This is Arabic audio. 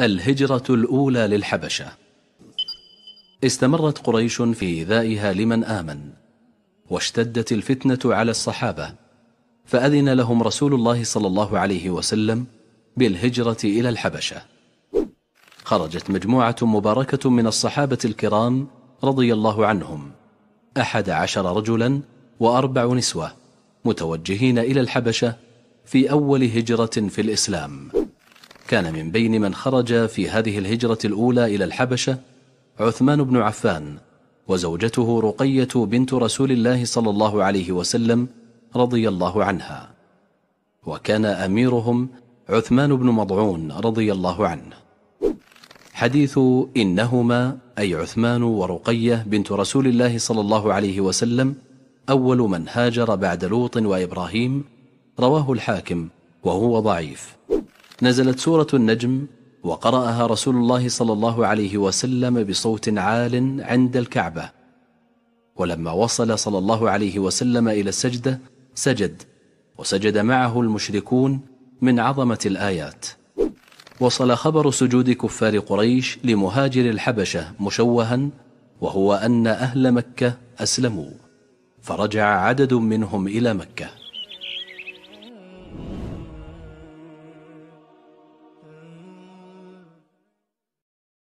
الهجرة الأولى للحبشة استمرت قريش في إيذائها لمن آمن واشتدت الفتنة على الصحابة فأذن لهم رسول الله صلى الله عليه وسلم بالهجرة إلى الحبشة خرجت مجموعة مباركة من الصحابة الكرام رضي الله عنهم أحد عشر رجلا وأربع نسوة متوجهين إلى الحبشة في أول هجرة في الإسلام كان من بين من خرج في هذه الهجرة الأولى إلى الحبشة عثمان بن عفان وزوجته رقية بنت رسول الله صلى الله عليه وسلم رضي الله عنها وكان أميرهم عثمان بن مضعون رضي الله عنه حديث إنهما أي عثمان ورقية بنت رسول الله صلى الله عليه وسلم أول من هاجر بعد لوط وإبراهيم رواه الحاكم وهو ضعيف نزلت سورة النجم وقرأها رسول الله صلى الله عليه وسلم بصوت عال عند الكعبة ولما وصل صلى الله عليه وسلم إلى السجدة سجد وسجد معه المشركون من عظمة الآيات وصل خبر سجود كفار قريش لمهاجر الحبشة مشوها وهو أن أهل مكة أسلموا فرجع عدد منهم إلى مكة